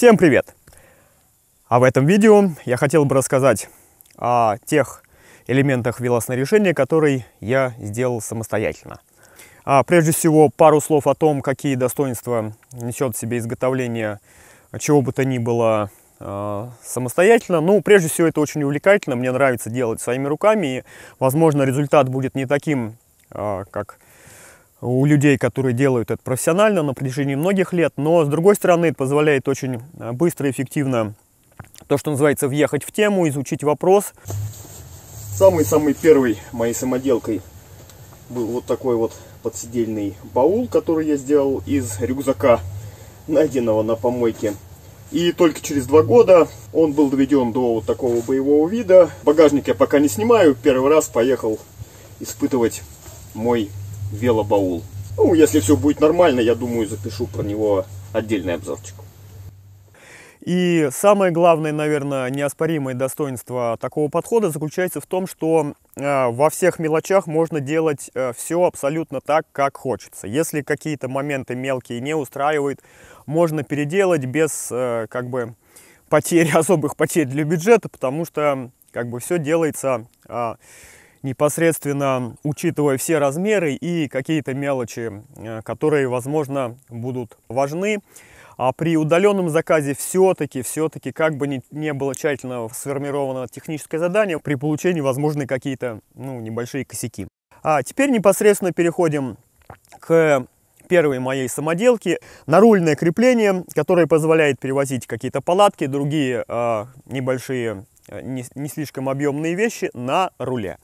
Всем привет! А в этом видео я хотел бы рассказать о тех элементах велоснаряжения, которые я сделал самостоятельно. А прежде всего, пару слов о том, какие достоинства несет в себе изготовление чего бы то ни было а, самостоятельно. Ну, прежде всего, это очень увлекательно, мне нравится делать своими руками, и, возможно, результат будет не таким, а, как у людей, которые делают это профессионально на протяжении многих лет, но с другой стороны это позволяет очень э, быстро и эффективно то, что называется, въехать в тему, изучить вопрос. Самый-самый первый моей самоделкой был вот такой вот подсидельный баул, который я сделал из рюкзака, найденного на помойке. И только через два года он был доведен до вот такого боевого вида. Багажник я пока не снимаю, первый раз поехал испытывать мой велобаул. Ну, если все будет нормально, я думаю, запишу про него отдельный обзорчик. И самое главное, наверное, неоспоримое достоинство такого подхода заключается в том, что э, во всех мелочах можно делать э, все абсолютно так, как хочется. Если какие-то моменты мелкие не устраивают, можно переделать без э, как бы потерь, особых потерь для бюджета, потому что как бы все делается а, непосредственно учитывая все размеры и какие-то мелочи, э, которые, возможно, будут важны. А при удаленном заказе все-таки, все-таки, как бы ни, не было тщательно сформировано техническое задание, при получении возможны какие-то ну, небольшие косяки. А теперь непосредственно переходим к первой моей самоделки. Нарульное крепление, которое позволяет перевозить какие-то палатки, другие а, э, небольшие, не, не слишком объемные вещи на руле.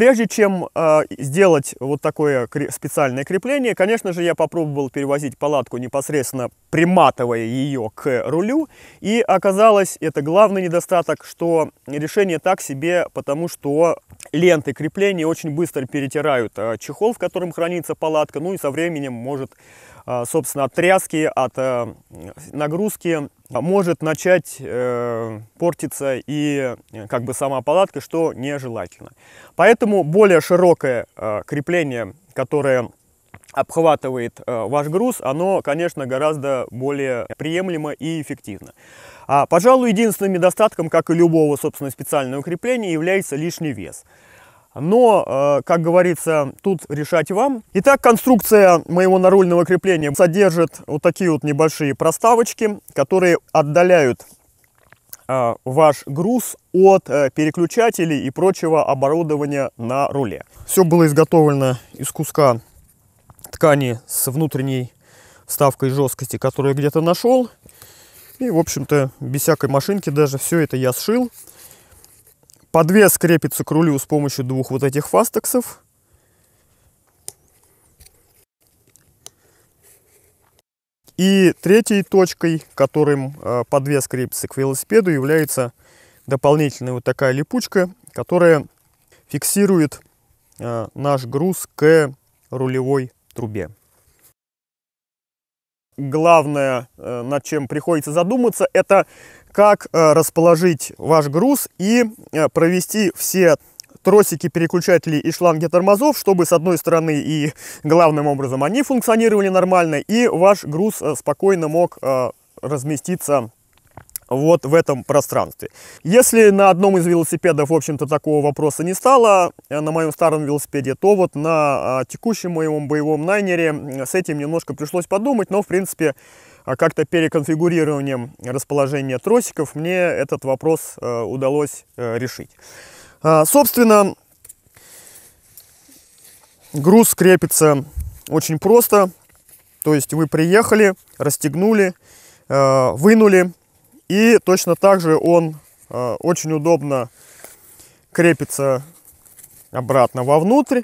Прежде чем э, сделать вот такое специальное крепление, конечно же, я попробовал перевозить палатку непосредственно приматывая ее к рулю. И оказалось, это главный недостаток, что решение так себе, потому что ленты крепления очень быстро перетирают э, чехол, в котором хранится палатка, ну и со временем может, э, собственно, от тряски, от э, нагрузки может начать э, портиться и э, как бы сама палатка, что нежелательно. Поэтому более широкое э, крепление, которое обхватывает э, ваш груз, оно, конечно, гораздо более приемлемо и эффективно. А, пожалуй, единственным недостатком, как и любого, собственно, специального крепления, является лишний вес но, э, как говорится, тут решать вам. Итак, конструкция моего нарульного крепления содержит вот такие вот небольшие проставочки, которые отдаляют э, ваш груз от э, переключателей и прочего оборудования на руле. Все было изготовлено из куска ткани с внутренней ставкой жесткости, которую я где-то нашел. И, в общем-то, без всякой машинки даже все это я сшил. Подвес крепится к рулю с помощью двух вот этих фастексов. И третьей точкой, которым э, подвес крепится к велосипеду, является дополнительная вот такая липучка, которая фиксирует э, наш груз к рулевой трубе главное, э, над чем приходится задуматься, это как э, расположить ваш груз и э, провести все тросики переключатели и шланги тормозов, чтобы с одной стороны и главным образом они функционировали нормально, и ваш груз спокойно мог разместиться вот в этом пространстве. Если на одном из велосипедов, в общем-то, такого вопроса не стало, э, на моем старом велосипеде, то вот на а, текущем моем боевом найнере с этим немножко пришлось подумать, но, в принципе, а как-то переконфигурированием расположения тросиков мне этот вопрос э, удалось э, решить. А, собственно, груз крепится очень просто. То есть вы приехали, расстегнули, вынули и точно так же он э, очень удобно крепится обратно вовнутрь.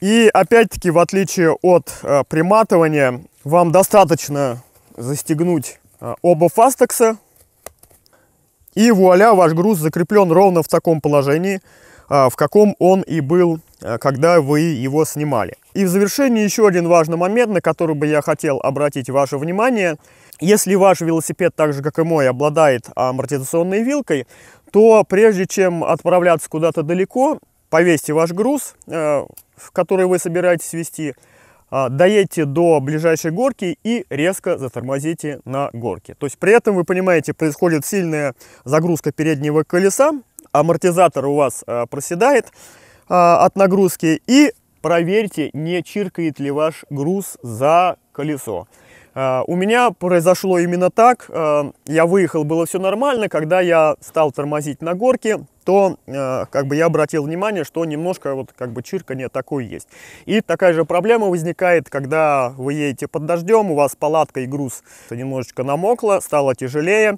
И опять-таки, в отличие от э, приматывания, вам достаточно застегнуть э, оба фастекса. И вуаля, ваш груз закреплен ровно в таком положении, э, в каком он и был Э, когда вы его снимали. И в завершении еще один важный момент, на который бы я хотел обратить ваше внимание. Если ваш велосипед, так же как и мой, обладает амортизационной вилкой, то прежде чем отправляться куда-то далеко, повесьте ваш груз, э, который вы собираетесь вести, э, доедьте до ближайшей горки и резко затормозите на горке. То есть при этом, вы понимаете, происходит сильная загрузка переднего колеса, амортизатор у вас проседает, а, от нагрузки и проверьте, не чиркает ли ваш груз за колесо. А, у меня произошло именно так. А, я выехал, было все нормально. Когда я стал тормозить на горке, то как бы я обратил внимание, что немножко вот как бы чирканье такое есть. И такая же проблема возникает, когда вы едете под дождем, у вас палатка и груз немножечко намокла, стало тяжелее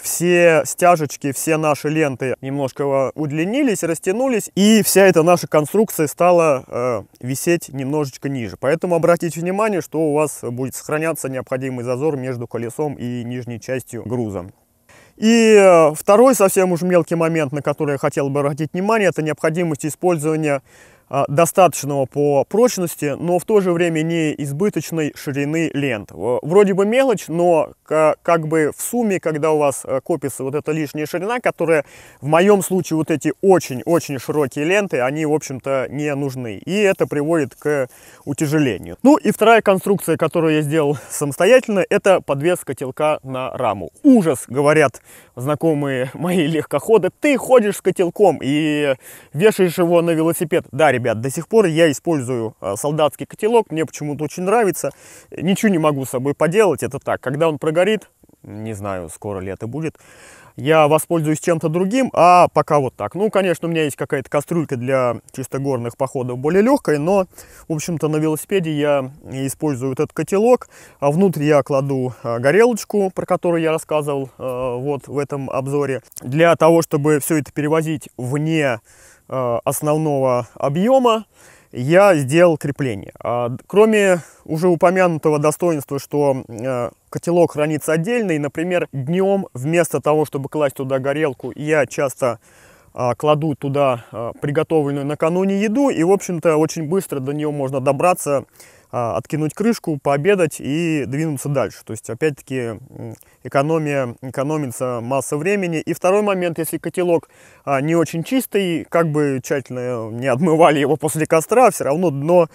все стяжечки, все наши ленты немножко э, удлинились, растянулись, и вся эта наша конструкция стала э, висеть немножечко ниже. Поэтому обратите внимание, что у вас будет сохраняться необходимый зазор между колесом и нижней частью груза. И э, второй совсем уж мелкий момент, на который я хотел бы обратить внимание, это необходимость использования а, достаточного по прочности, но в то же время не избыточной ширины лент. Вроде бы мелочь, но как бы в сумме, когда у вас э, копится вот эта лишняя ширина, которая в моем случае вот эти очень-очень широкие ленты, они в общем-то не нужны. И это приводит к утяжелению. Ну и вторая конструкция, которую я сделал самостоятельно, это подвеска котелка на раму. Ужас, говорят знакомые мои легкоходы, ты ходишь с котелком и вешаешь его на велосипед. Да, ребят, до сих пор я использую э, солдатский котелок, мне почему-то очень нравится. Ничего не могу с собой поделать, это так. Когда он прогорит, не знаю, скоро ли это будет, я воспользуюсь чем-то другим, а пока вот так. Ну, конечно, у меня есть какая-то кастрюлька для чисто горных походов более легкая, но, в общем-то, на велосипеде я использую этот котелок, а внутрь я кладу э, горелочку, про которую я рассказывал э, вот в этом обзоре, для того, чтобы все это перевозить вне Э, основного объема я сделал крепление. А, кроме уже упомянутого достоинства, что э, котелок хранится отдельно, и, например, днем вместо того, чтобы класть туда горелку, я часто а, кладу туда а, приготовленную накануне еду, и, в общем-то, очень быстро до нее можно добраться, а, откинуть крышку, пообедать и двинуться дальше. То есть, опять-таки, экономия, экономится масса времени. И второй момент, если котелок а, не очень чистый, как бы тщательно э, не отмывали его после костра, все равно дно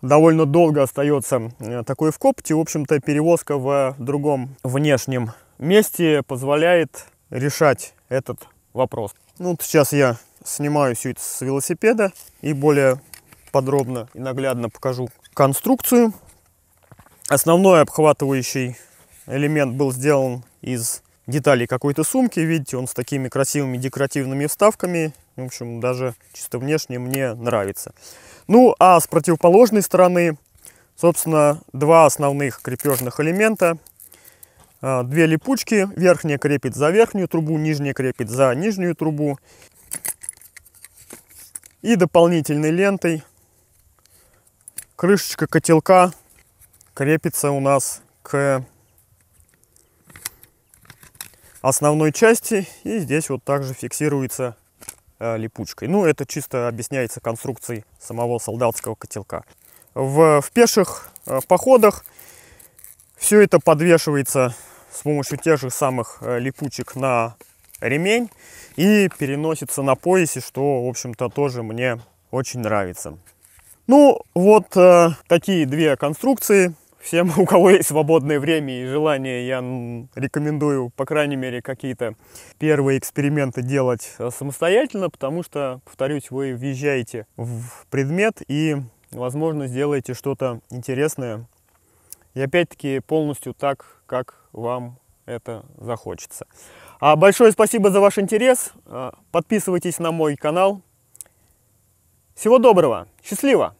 довольно долго остается э, такой в копоте. В общем-то, перевозка в другом внешнем месте позволяет решать этот вопрос. Ну, вот сейчас я снимаю все это с велосипеда и более подробно и наглядно покажу конструкцию. Основной обхватывающий элемент был сделан из деталей какой-то сумки. Видите, он с такими красивыми декоративными вставками. В общем, даже чисто внешне мне нравится. Ну, а с противоположной стороны, собственно, два основных крепежных элемента. А, две липучки. Верхняя крепит за верхнюю трубу, нижняя крепит за нижнюю трубу. И дополнительной лентой крышечка котелка крепится у нас к основной части. И здесь вот также фиксируется э, липучкой. Ну, это чисто объясняется конструкцией самого солдатского котелка. В, в пеших э, походах все это подвешивается с помощью тех же самых э, липучек на ремень и переносится на поясе, что, в общем-то, тоже мне очень нравится. Ну, вот э, такие две конструкции. Всем, у кого есть свободное время и желание, я рекомендую, по крайней мере, какие-то первые эксперименты делать э, самостоятельно, потому что, повторюсь, вы въезжаете в предмет и, возможно, сделаете что-то интересное. И опять-таки полностью так, как вам это захочется. А большое спасибо за ваш интерес. Э, подписывайтесь на мой канал. Всего доброго. Счастливо.